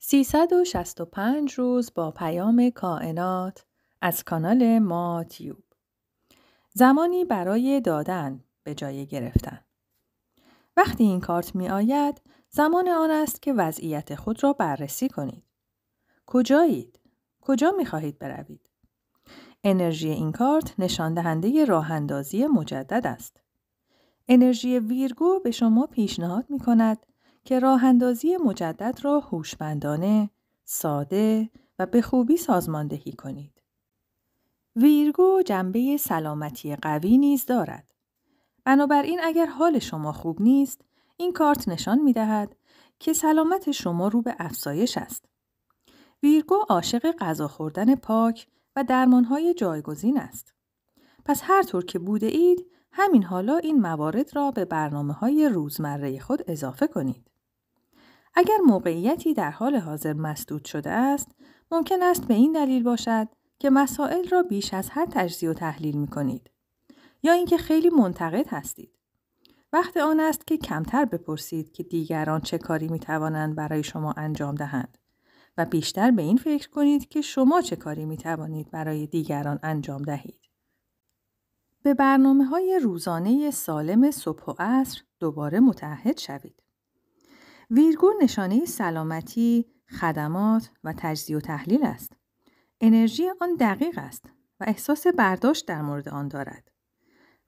365 روز با پیام کائنات از کانال ما تیوب زمانی برای دادن به جای گرفتن وقتی این کارت می آید زمان آن است که وضعیت خود را بررسی کنید کجایید کجا می خواهید بروید انرژی این کارت نشان دهنده راه اندازی مجدد است انرژی ویرگو به شما پیشنهاد می کند که راه اندازی مجدد را هوشمندانه، ساده و به خوبی سازماندهی کنید. ویرگو جنبه سلامتی قوی نیز دارد. بنابراین اگر حال شما خوب نیست، این کارت نشان می دهد که سلامت شما رو به افزایش است. ویرگو عاشق غذا خوردن پاک و درمانهای جایگزین است. پس هر طور که بوده اید همین حالا این موارد را به برنامه های روزمره خود اضافه کنید. اگر موقعیتی در حال حاضر مسدود شده است، ممکن است به این دلیل باشد که مسائل را بیش از حد تجزیه و تحلیل می کنید یا اینکه خیلی منتقد هستید. وقت آن است که کمتر بپرسید که دیگران چه کاری می توانند برای شما انجام دهند و بیشتر به این فکر کنید که شما چه کاری می توانید برای دیگران انجام دهید. به برنامه های روزانه سالم صبح و عصر دوباره متعهد شوید. ویرگو نشانه سلامتی، خدمات و تجزیه و تحلیل است. انرژی آن دقیق است و احساس برداشت در مورد آن دارد.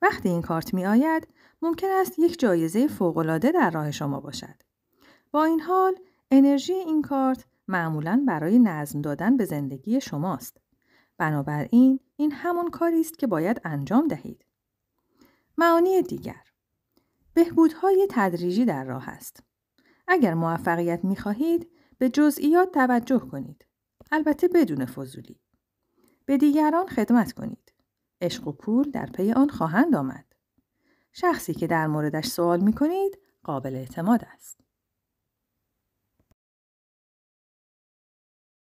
وقتی این کارت می آید، ممکن است یک جایزه فوقالعاده در راه شما باشد. با این حال، انرژی این کارت معمولاً برای نظم دادن به زندگی شماست. بنابراین این همون کاری است که باید انجام دهید. معانی دیگر بهبودهای تدریجی در راه است. اگر موفقیت می خواهید به جزئیات توجه کنید. البته بدون فضولی. به دیگران خدمت کنید. عشق و پول در پی آن خواهند آمد. شخصی که در موردش سوال می کنید قابل اعتماد است.